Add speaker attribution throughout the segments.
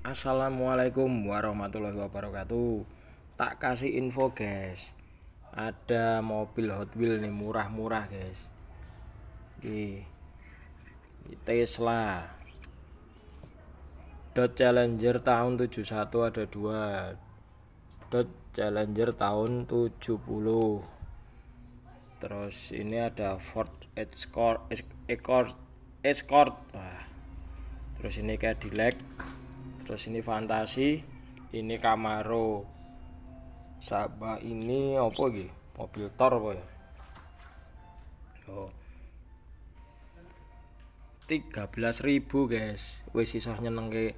Speaker 1: Assalamualaikum warahmatullahi wabarakatuh Tak kasih info guys Ada mobil Hot wheel nih murah-murah guys Ini Tesla Dot Challenger tahun 71 ada dua Dot Challenger tahun 70 Terus ini ada Ford Escort Escort, Escort. Terus ini kayak Cadillac terus ini fantasi ini Camaro Sabah ini apa gitu mobil tor apa ya oh 13.000 guys wis iso nyenengke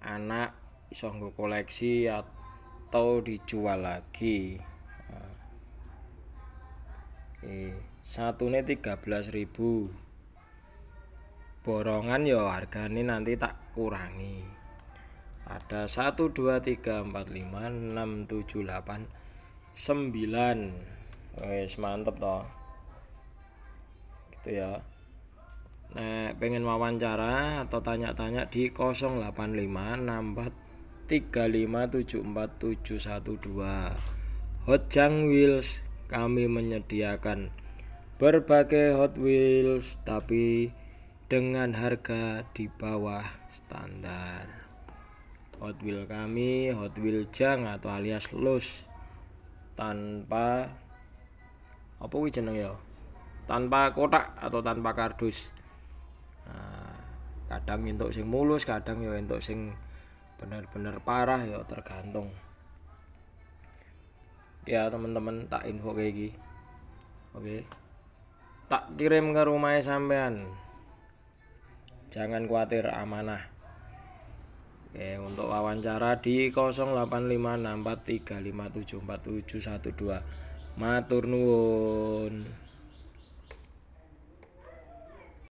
Speaker 1: anak iso nggo koleksi atau dijual lagi satu nah. Eh, tiga belas ribu, borongan yo ya harga ini nanti tak kurangi ada 1 2 3 4 5 6 7 8 9 wes mantep toh gitu ya nah pengen wawancara atau tanya-tanya di 085 64 Hot Hotjang Wheels kami menyediakan berbagai Hot Wheels tapi dengan harga di bawah standar Hot Wheel kami Hot Wheel Jang atau alias Los tanpa apa wih jeneng ya tanpa kotak atau tanpa kardus nah, kadang untuk sing mulus kadang ya untuk sing benar-benar parah ya tergantung ya teman-teman tak info kayak gini oke tak kirim ke rumahnya sampean jangan khawatir amanah Oke, untuk wawancara di 085643574712. Matur nuwun.